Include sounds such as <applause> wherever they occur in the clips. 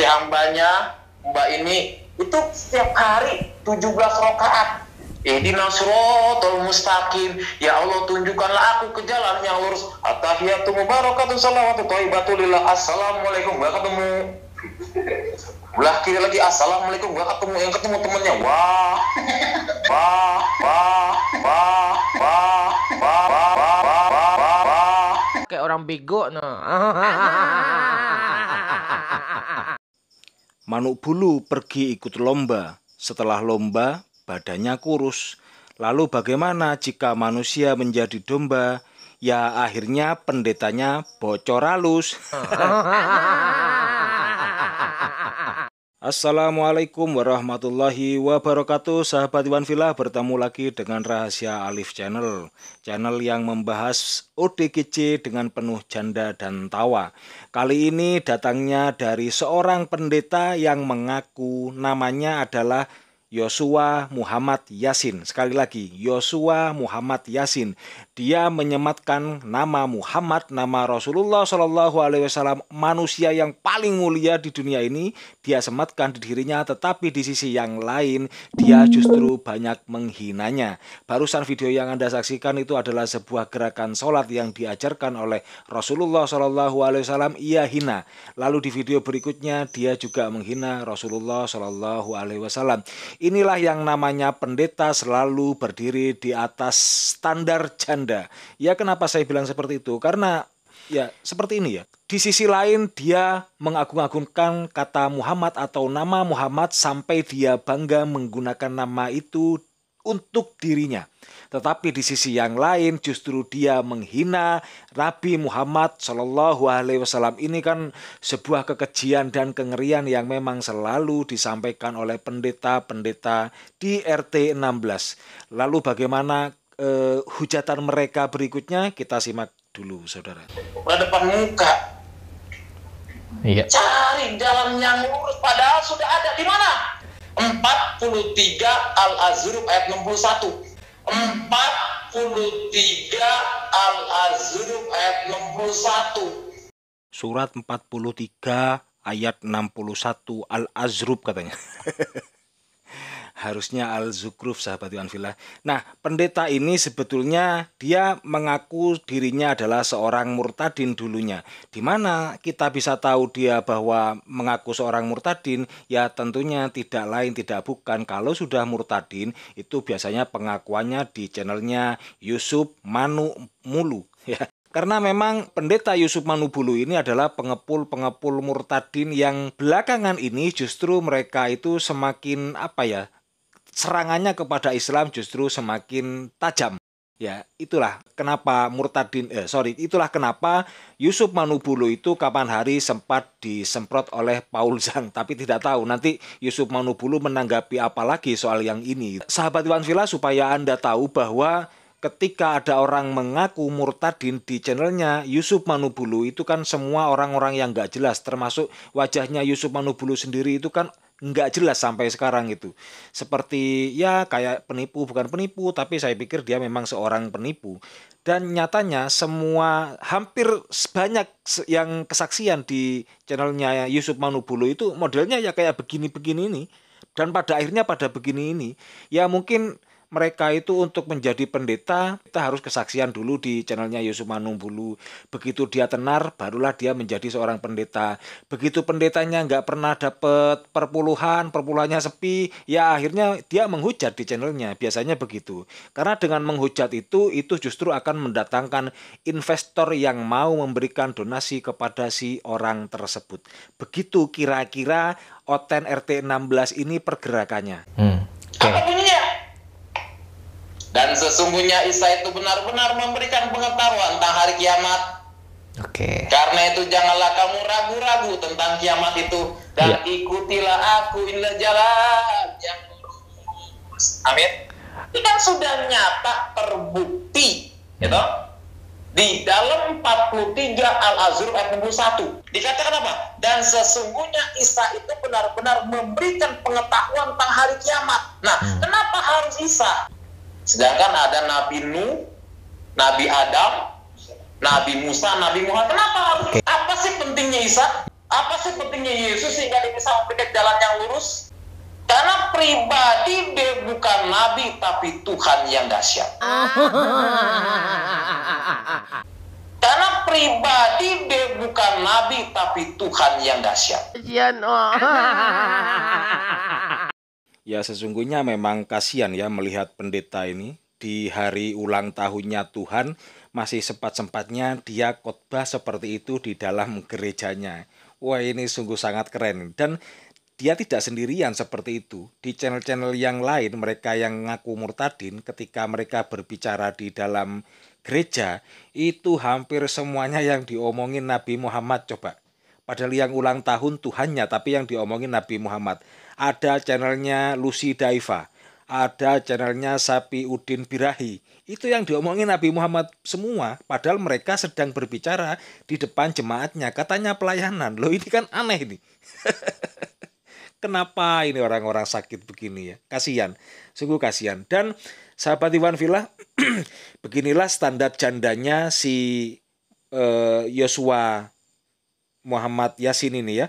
seperti hambanya Mbak ini itu setiap hari 17 rakaat Ihdina suratul mustaqim Ya Allah tunjukkanlah aku ke jalan yang lurus Atahiyatu mubarakatuh salawatu taibatulillah Assalamualaikum Gak ketemu Belah kiri lagi Assalamualaikum Gak ketemu Yang ketemu temennya Wah Wah Wah Wah Wah Wah Wah Wah Wah Kayak orang bego nah <laughs> Manuk bulu pergi ikut lomba. Setelah lomba, badannya kurus. Lalu bagaimana jika manusia menjadi domba? Ya akhirnya pendetanya bocor halus. <laughs> Assalamualaikum warahmatullahi wabarakatuh Sahabat Iwan Villa bertemu lagi dengan Rahasia Alif Channel Channel yang membahas ODGJ dengan penuh janda dan tawa Kali ini datangnya dari seorang pendeta yang mengaku namanya adalah Yosua Muhammad Yasin Sekali lagi Yosua Muhammad Yasin dia menyematkan nama Muhammad, nama Rasulullah Shallallahu Alaihi Wasallam, manusia yang paling mulia di dunia ini, dia sematkan di dirinya, tetapi di sisi yang lain dia justru banyak menghinanya. Barusan video yang anda saksikan itu adalah sebuah gerakan sholat yang diajarkan oleh Rasulullah Shallallahu Alaihi Wasallam. Ia hina. Lalu di video berikutnya dia juga menghina Rasulullah Shallallahu Alaihi Wasallam. Inilah yang namanya pendeta selalu berdiri di atas standar janda anda. Ya kenapa saya bilang seperti itu? Karena ya seperti ini ya. Di sisi lain dia mengagung-agungkan kata Muhammad atau nama Muhammad sampai dia bangga menggunakan nama itu untuk dirinya. Tetapi di sisi yang lain justru dia menghina Nabi Muhammad Shallallahu Alaihi Wasallam ini kan sebuah kekejian dan kengerian yang memang selalu disampaikan oleh pendeta-pendeta di RT 16. Lalu bagaimana uh, hujatan mereka berikutnya kita simak dulu saudara. Pada muka. Iya. Cari dalam yang lurus padahal sudah ada di mana? 43 Al-Azruf ayat 61. 43 Al-Azruf ayat 61. Surat 43 ayat 61 Al-Azruf katanya. <laughs> harusnya al-zukruf sahabat Villa. Nah, pendeta ini sebetulnya dia mengaku dirinya adalah seorang murtadin dulunya. Di mana kita bisa tahu dia bahwa mengaku seorang murtadin? Ya tentunya tidak lain tidak bukan kalau sudah murtadin itu biasanya pengakuannya di channelnya Yusuf Manu Mulu <laughs> ya. Karena memang pendeta Yusuf Manubulu ini adalah pengepul-pengepul murtadin yang belakangan ini justru mereka itu semakin apa ya serangannya kepada Islam justru semakin tajam. Ya, itulah kenapa Murtadin eh, sorry, itulah kenapa Yusuf Manubulu itu kapan hari sempat disemprot oleh Paul <laughs> Zhang, tapi tidak tahu nanti Yusuf Manubulu menanggapi apa lagi soal yang ini. Sahabat Iwan Villa supaya Anda tahu bahwa ketika ada orang mengaku murtadin di channelnya Yusuf Manubulu itu kan semua orang-orang yang nggak jelas termasuk wajahnya Yusuf Manubulu sendiri itu kan nggak jelas sampai sekarang gitu. Seperti ya kayak penipu bukan penipu tapi saya pikir dia memang seorang penipu. Dan nyatanya semua hampir sebanyak yang kesaksian di channelnya Yusuf Manubulu itu modelnya ya kayak begini-begini ini. Dan pada akhirnya pada begini ini ya mungkin mereka itu untuk menjadi pendeta kita harus kesaksian dulu di channelnya Yusumanung Bulu begitu dia tenar barulah dia menjadi seorang pendeta begitu pendetanya nggak pernah dapet perpuluhan perpuluhannya sepi ya akhirnya dia menghujat di channelnya biasanya begitu karena dengan menghujat itu itu justru akan mendatangkan investor yang mau memberikan donasi kepada si orang tersebut begitu kira-kira Oten RT16 ini pergerakannya hmm. okay. Dan sesungguhnya Isa itu benar-benar memberikan pengetahuan tentang hari kiamat. Oke. Okay. Karena itu janganlah kamu ragu-ragu tentang kiamat itu dan yeah. ikutilah aku inilah jalan yang lurus. Amin. Ini sudah nyata terbukti, gitu. di dalam 43 Al-Azrur ayat 61 dikatakan apa? Dan sesungguhnya Isa itu benar-benar memberikan pengetahuan tentang hari kiamat. Nah, hmm. kenapa harus Isa? Sedangkan ada Nabi Nuh, Nabi Adam, Nabi Musa, Nabi Muhammad. Kenapa Apa sih pentingnya Isa? Apa sih pentingnya Yesus sehingga dia bisa memberikan jalan yang lurus? Karena pribadi dia bukan nabi, tapi Tuhan yang dahsyat. Ah. Karena pribadi dia bukan nabi, tapi Tuhan yang dahsyat. Iya, <laughs> Ya sesungguhnya memang kasihan ya melihat pendeta ini di hari ulang tahunnya Tuhan masih sempat-sempatnya dia khotbah seperti itu di dalam gerejanya. Wah ini sungguh sangat keren dan dia tidak sendirian seperti itu. Di channel-channel yang lain mereka yang ngaku murtadin ketika mereka berbicara di dalam gereja itu hampir semuanya yang diomongin Nabi Muhammad coba. Padahal yang ulang tahun Tuhannya tapi yang diomongin Nabi Muhammad. Ada channelnya Lucy Daiva, ada channelnya Sapi Udin Birahi. Itu yang diomongin Nabi Muhammad semua, padahal mereka sedang berbicara di depan jemaatnya. Katanya pelayanan. Loh ini kan aneh ini. <laughs> Kenapa ini orang-orang sakit begini ya? Kasihan, sungguh kasihan. Dan sahabat Iwan Villa, <clears throat> beginilah standar jandanya si eh, Yosua Muhammad Yasin ini ya.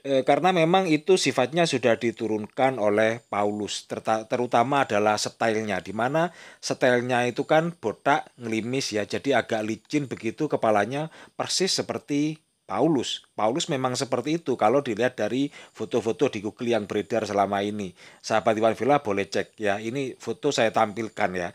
Eh, karena memang itu sifatnya sudah diturunkan oleh Paulus terutama adalah stylenya di mana stylenya itu kan botak ngelimis ya jadi agak licin begitu kepalanya persis seperti Paulus. Paulus memang seperti itu kalau dilihat dari foto-foto di Google yang beredar selama ini. Sahabat Iwan Villa boleh cek ya. Ini foto saya tampilkan ya.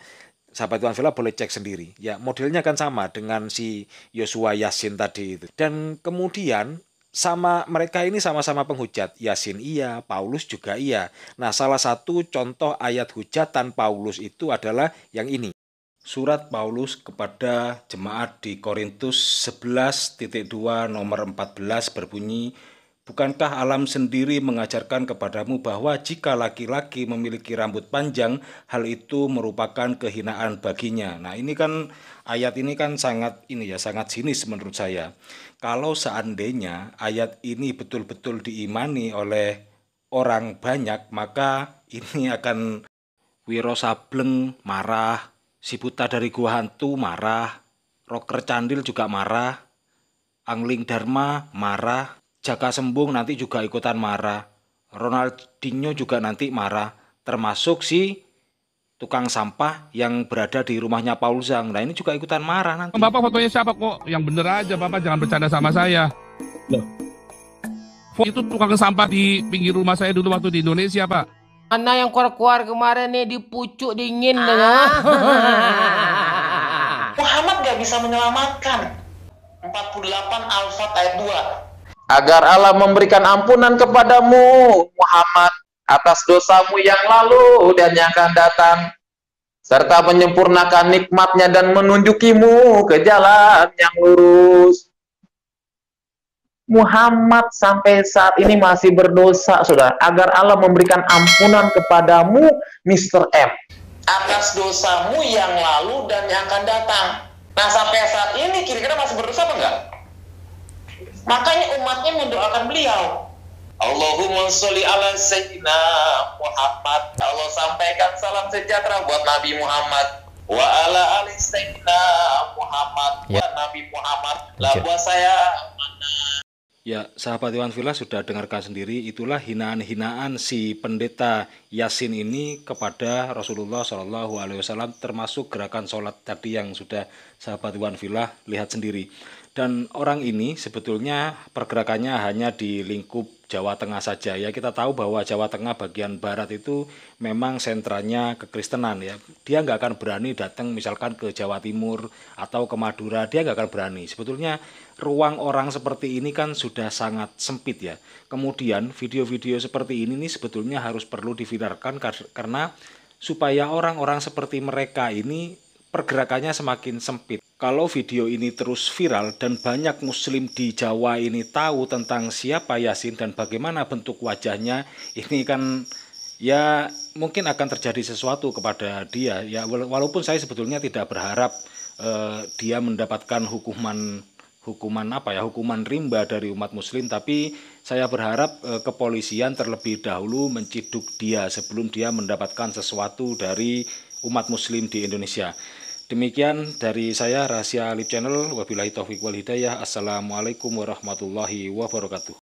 Sahabat Iwan Villa boleh cek sendiri. Ya, modelnya kan sama dengan si Yosua Yasin tadi itu. Dan kemudian sama mereka ini sama-sama penghujat. Yasin iya, Paulus juga iya. Nah, salah satu contoh ayat hujatan Paulus itu adalah yang ini. Surat Paulus kepada jemaat di Korintus 11.2 nomor 14 berbunyi, Bukankah alam sendiri mengajarkan kepadamu bahwa jika laki-laki memiliki rambut panjang, hal itu merupakan kehinaan baginya? Nah, ini kan ayat ini kan sangat ini ya, sangat sinis menurut saya. Kalau seandainya ayat ini betul-betul diimani oleh orang banyak, maka ini akan Wiro Sableng marah, si buta dari gua hantu marah, Rocker Candil juga marah, Angling Dharma marah, Jaka Sembung nanti juga ikutan marah. Ronaldinho juga nanti marah. Termasuk si tukang sampah yang berada di rumahnya Paul Zhang. Nah ini juga ikutan marah nanti. Bapak fotonya siapa kok? Yang bener aja Bapak jangan bercanda sama saya. Loh. Itu tukang sampah di pinggir rumah saya dulu waktu di Indonesia Pak. Mana yang keluar-keluar kemarin nih dipucuk dingin ah. Dengan... <laughs> Muhammad gak bisa menyelamatkan 48 Alfat ayat 2 agar Allah memberikan ampunan kepadamu Muhammad atas dosamu yang lalu dan yang akan datang serta menyempurnakan nikmatnya dan menunjukimu ke jalan yang lurus. Muhammad sampai saat ini masih berdosa, saudara. Agar Allah memberikan ampunan kepadamu, Mr. M. Atas dosamu yang lalu dan yang akan datang. Nah, sampai saat ini kira-kira masih berdosa apa Makanya umatnya mendoakan beliau. Allahumma sholli ala sayyidina Muhammad. Allah sampaikan salam sejahtera buat Nabi Muhammad wa ala ali sayyidina Muhammad ya. buat Nabi Muhammad lah iya. buat saya Ya, sahabat Iwan Villa sudah dengarkan sendiri itulah hinaan-hinaan si pendeta Yasin ini kepada Rasulullah Shallallahu Alaihi Wasallam termasuk gerakan sholat tadi yang sudah sahabat Iwan Villa lihat sendiri dan orang ini sebetulnya pergerakannya hanya di lingkup Jawa Tengah saja ya kita tahu bahwa Jawa Tengah bagian barat itu memang sentranya kekristenan ya dia nggak akan berani datang misalkan ke Jawa Timur atau ke Madura dia nggak akan berani sebetulnya ruang orang seperti ini kan sudah sangat sempit ya kemudian video-video seperti ini nih sebetulnya harus perlu diviralkan karena supaya orang-orang seperti mereka ini pergerakannya semakin sempit kalau video ini terus viral dan banyak muslim di Jawa ini tahu tentang siapa Yasin dan bagaimana bentuk wajahnya, ini kan ya mungkin akan terjadi sesuatu kepada dia. Ya walaupun saya sebetulnya tidak berharap eh, dia mendapatkan hukuman hukuman apa ya hukuman rimba dari umat muslim tapi saya berharap eh, kepolisian terlebih dahulu menciduk dia sebelum dia mendapatkan sesuatu dari umat muslim di Indonesia Demikian dari saya Rahasia Alip Channel. Wabillahi taufiq wal hidayah. Assalamualaikum warahmatullahi wabarakatuh.